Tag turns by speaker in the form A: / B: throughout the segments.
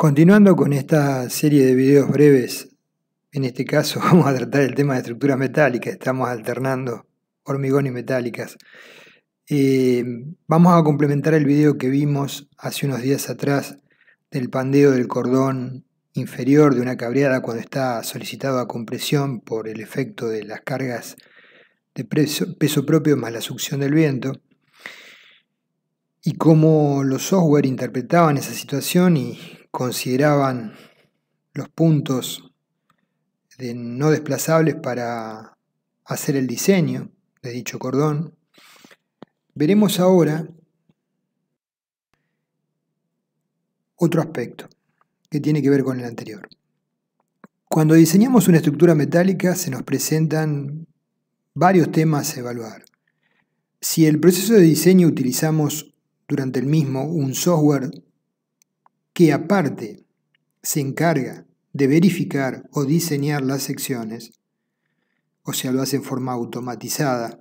A: Continuando con esta serie de videos breves, en este caso vamos a tratar el tema de estructuras metálicas, estamos alternando hormigón y metálicas. Eh, vamos a complementar el video que vimos hace unos días atrás del pandeo del cordón inferior de una cabreada cuando está solicitado a compresión por el efecto de las cargas de peso, peso propio más la succión del viento y cómo los software interpretaban esa situación y consideraban los puntos de no desplazables para hacer el diseño de dicho cordón. Veremos ahora otro aspecto que tiene que ver con el anterior. Cuando diseñamos una estructura metálica se nos presentan varios temas a evaluar. Si el proceso de diseño utilizamos durante el mismo un software que aparte se encarga de verificar o diseñar las secciones, o sea, lo hace en forma automatizada,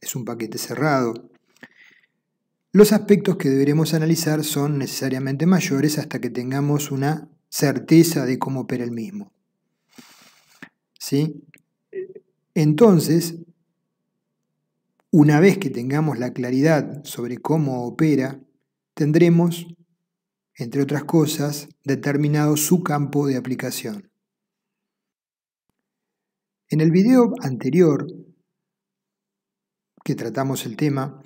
A: es un paquete cerrado, los aspectos que deberemos analizar son necesariamente mayores hasta que tengamos una certeza de cómo opera el mismo. Entonces, una vez que tengamos la claridad sobre cómo opera, tendremos entre otras cosas, determinado su campo de aplicación. En el video anterior, que tratamos el tema,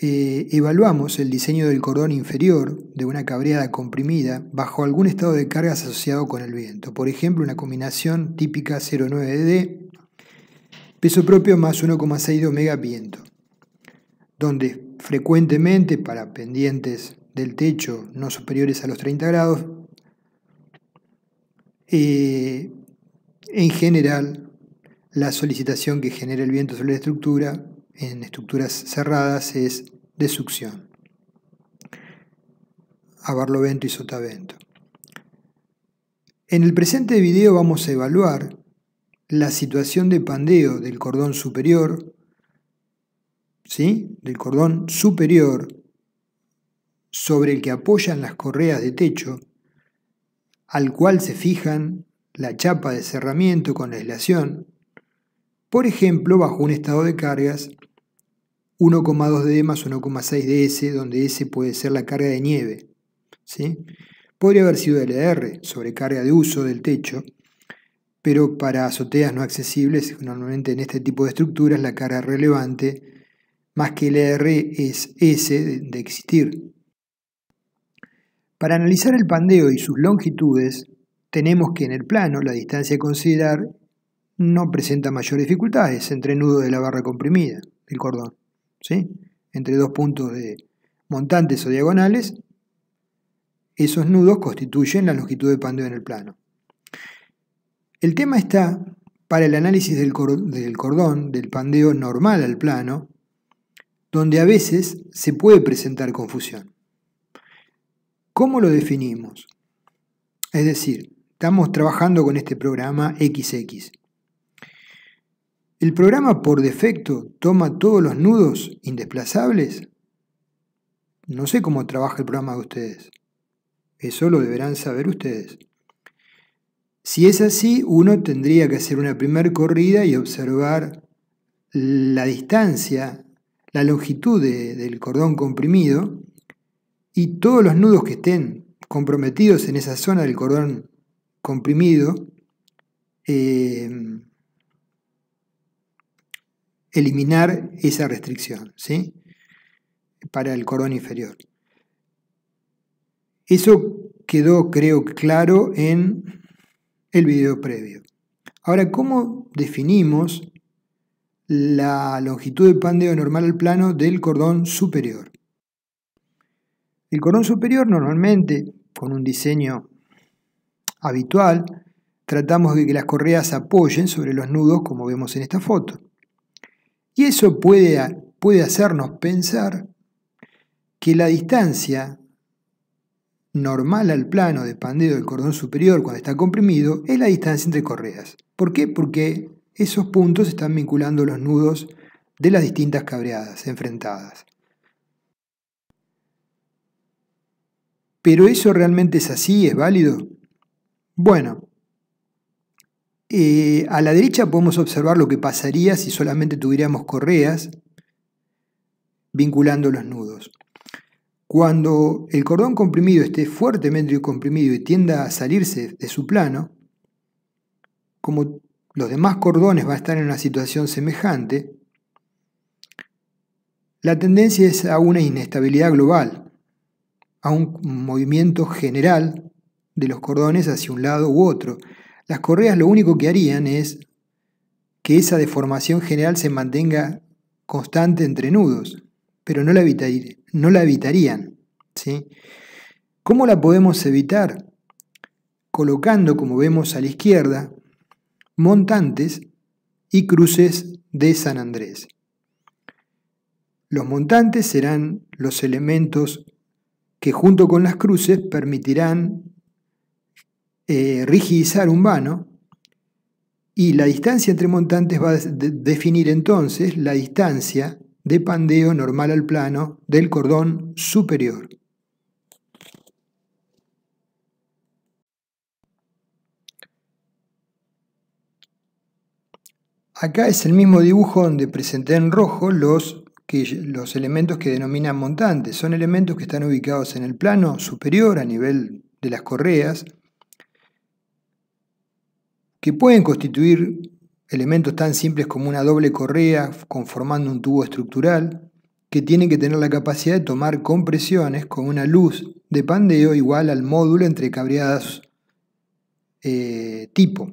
A: eh, evaluamos el diseño del cordón inferior de una cabreada comprimida bajo algún estado de cargas asociado con el viento, por ejemplo una combinación típica 09D, peso propio más 1,62 mega viento, donde frecuentemente para pendientes del techo no superiores a los 30 grados, eh, en general la solicitación que genera el viento sobre la estructura en estructuras cerradas es de succión, a barlovento y sotavento. En el presente video vamos a evaluar la situación de pandeo del cordón superior, ¿sí? del cordón superior sobre el que apoyan las correas de techo, al cual se fijan la chapa de cerramiento con la aislación, por ejemplo, bajo un estado de cargas 1,2 de D más 1,6 de S, donde S puede ser la carga de nieve. ¿sí? Podría haber sido LR, e carga de uso del techo, pero para azoteas no accesibles, normalmente en este tipo de estructuras, la carga relevante más que LR e es S de existir. Para analizar el pandeo y sus longitudes, tenemos que en el plano la distancia a considerar no presenta mayor dificultades entre nudo de la barra comprimida del cordón, ¿sí? entre dos puntos de montantes o diagonales, esos nudos constituyen la longitud de pandeo en el plano. El tema está para el análisis del cordón, del pandeo normal al plano, donde a veces se puede presentar confusión. ¿Cómo lo definimos? Es decir, estamos trabajando con este programa XX. ¿El programa por defecto toma todos los nudos indesplazables? No sé cómo trabaja el programa de ustedes. Eso lo deberán saber ustedes. Si es así, uno tendría que hacer una primera corrida y observar la distancia, la longitud del cordón comprimido y todos los nudos que estén comprometidos en esa zona del cordón comprimido, eh, eliminar esa restricción ¿sí? para el cordón inferior. Eso quedó, creo, claro en el video previo. Ahora, ¿cómo definimos la longitud de pandeo normal al plano del cordón superior? El cordón superior normalmente, con un diseño habitual, tratamos de que las correas apoyen sobre los nudos como vemos en esta foto. Y eso puede, puede hacernos pensar que la distancia normal al plano de pandeo del cordón superior cuando está comprimido es la distancia entre correas. ¿Por qué? Porque esos puntos están vinculando los nudos de las distintas cabreadas enfrentadas. Pero eso realmente es así, es válido. Bueno, eh, a la derecha podemos observar lo que pasaría si solamente tuviéramos correas vinculando los nudos. Cuando el cordón comprimido esté fuertemente comprimido y tienda a salirse de su plano, como los demás cordones va a estar en una situación semejante, la tendencia es a una inestabilidad global, un movimiento general de los cordones hacia un lado u otro. Las correas lo único que harían es que esa deformación general se mantenga constante entre nudos, pero no la, no la evitarían. ¿sí? ¿Cómo la podemos evitar? Colocando, como vemos a la izquierda, montantes y cruces de San Andrés. Los montantes serán los elementos que junto con las cruces permitirán eh, rigidizar un vano y la distancia entre montantes va a definir entonces la distancia de pandeo normal al plano del cordón superior. Acá es el mismo dibujo donde presenté en rojo los que los elementos que denominan montantes son elementos que están ubicados en el plano superior a nivel de las correas, que pueden constituir elementos tan simples como una doble correa conformando un tubo estructural, que tienen que tener la capacidad de tomar compresiones con una luz de pandeo igual al módulo entre cabreadas eh, tipo.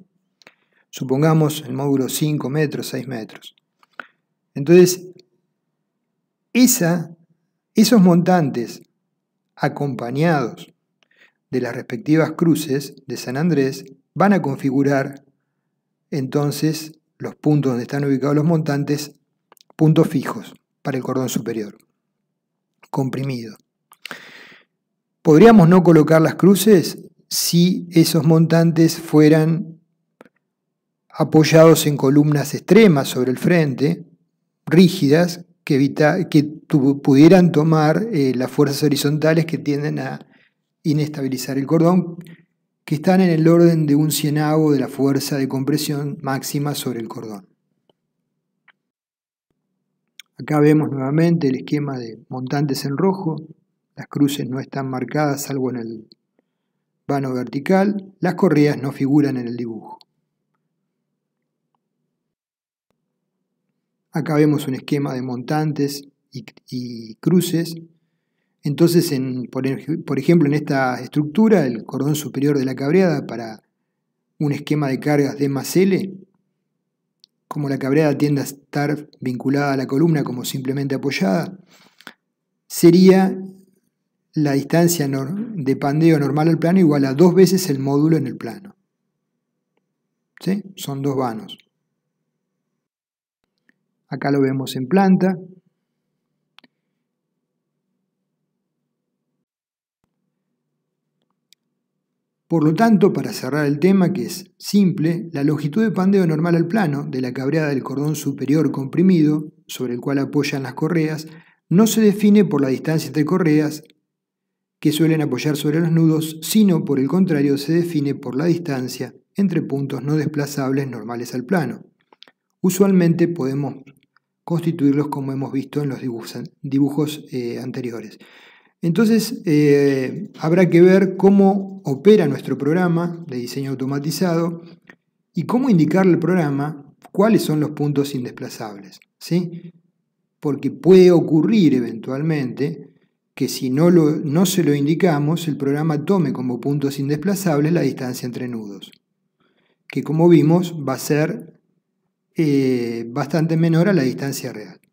A: Supongamos el módulo 5 metros, 6 metros. Entonces, esa, esos montantes, acompañados de las respectivas cruces de San Andrés, van a configurar entonces los puntos donde están ubicados los montantes, puntos fijos para el cordón superior, comprimido. Podríamos no colocar las cruces si esos montantes fueran apoyados en columnas extremas sobre el frente, rígidas, que, evita, que pudieran tomar eh, las fuerzas horizontales que tienden a inestabilizar el cordón, que están en el orden de un cienavo de la fuerza de compresión máxima sobre el cordón. Acá vemos nuevamente el esquema de montantes en rojo, las cruces no están marcadas salvo en el vano vertical, las correas no figuran en el dibujo. Acá vemos un esquema de montantes y, cruces. Entonces, por, ejemplo, en esta estructura, el cordón superior de la cabreada para un esquema de cargas de más L, como la cabreada tiende a estar vinculada a la columna como simplemente apoyada, sería la distancia de pandeo normal al plano igual a dos veces el módulo en el plano. Son dos vanos. Acá lo vemos en planta. Por lo tanto, para cerrar el tema, que es simple, la longitud de pandeo normal al plano de la cabreada del cordón superior comprimido, sobre el cual apoyan las correas, no se define por la distancia entre correas que suelen apoyar sobre los nudos, sino por el contrario se define por la distancia entre puntos no desplazables normales al plano. Usualmente podemos constituirlos como hemos visto en los dibujos, eh, anteriores. Entonces, eh, habrá que ver cómo opera nuestro programa de diseño automatizado y cómo indicarle al programa cuáles son los puntos indesplazables. ¿sí? Porque puede ocurrir eventualmente que si no, no se lo indicamos, el programa tome como puntos indesplazables la distancia entre nudos, que como vimos va a ser eh, bastante menor a la distancia real.